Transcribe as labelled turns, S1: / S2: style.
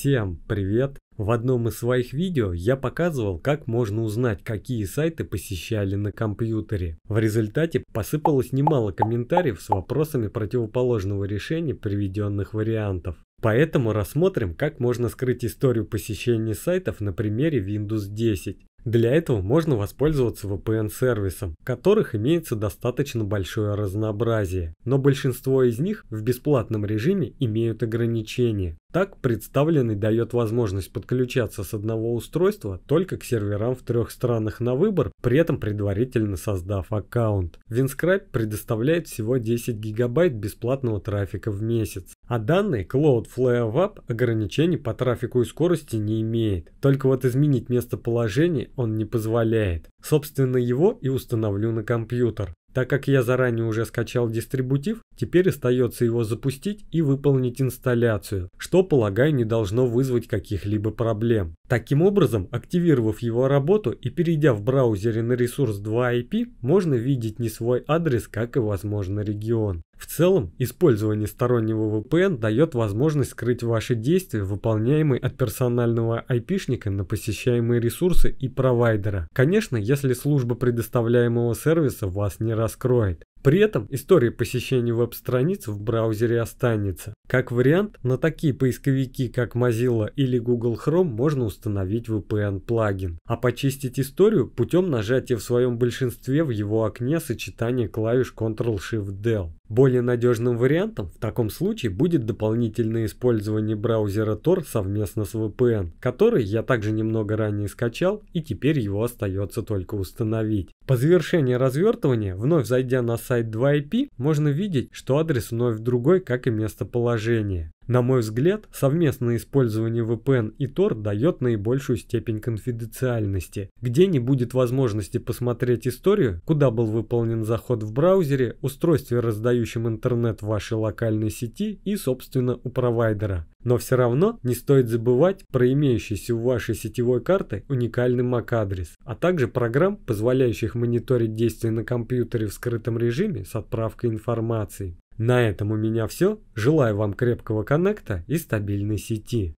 S1: Всем привет! В одном из своих видео я показывал, как можно узнать, какие сайты посещали на компьютере. В результате посыпалось немало комментариев с вопросами противоположного решения приведенных вариантов. Поэтому рассмотрим, как можно скрыть историю посещения сайтов на примере Windows 10. Для этого можно воспользоваться VPN-сервисом, которых имеется достаточно большое разнообразие, но большинство из них в бесплатном режиме имеют ограничения. Так, представленный дает возможность подключаться с одного устройства только к серверам в трех странах на выбор, при этом предварительно создав аккаунт. WinScribe предоставляет всего 10 гигабайт бесплатного трафика в месяц. А данный Cloudflare Web ограничений по трафику и скорости не имеет. Только вот изменить местоположение он не позволяет. Собственно его и установлю на компьютер. Так как я заранее уже скачал дистрибутив, Теперь остается его запустить и выполнить инсталляцию, что, полагаю, не должно вызвать каких-либо проблем. Таким образом, активировав его работу и перейдя в браузере на ресурс 2IP, можно видеть не свой адрес, как и возможно регион. В целом, использование стороннего VPN дает возможность скрыть ваши действия, выполняемые от персонального айпишника на посещаемые ресурсы и провайдера. Конечно, если служба предоставляемого сервиса вас не раскроет. При этом история посещения веб-страниц в браузере останется. Как вариант, на такие поисковики, как Mozilla или Google Chrome, можно установить VPN-плагин, а почистить историю путем нажатия в своем большинстве в его окне сочетания клавиш Ctrl-Shift-Del. Более надежным вариантом в таком случае будет дополнительное использование браузера Tor совместно с VPN, который я также немного ранее скачал и теперь его остается только установить. По завершении развертывания, вновь зайдя на сайт 2IP, можно видеть, что адрес вновь другой, как и местоположение. На мой взгляд, совместное использование VPN и Tor дает наибольшую степень конфиденциальности, где не будет возможности посмотреть историю, куда был выполнен заход в браузере, устройстве, раздающем интернет в вашей локальной сети и, собственно, у провайдера. Но все равно не стоит забывать про имеющийся у вашей сетевой карты уникальный MAC-адрес, а также программ, позволяющих мониторить действия на компьютере в скрытом режиме с отправкой информации. На этом у меня все. Желаю вам крепкого коннекта и стабильной сети.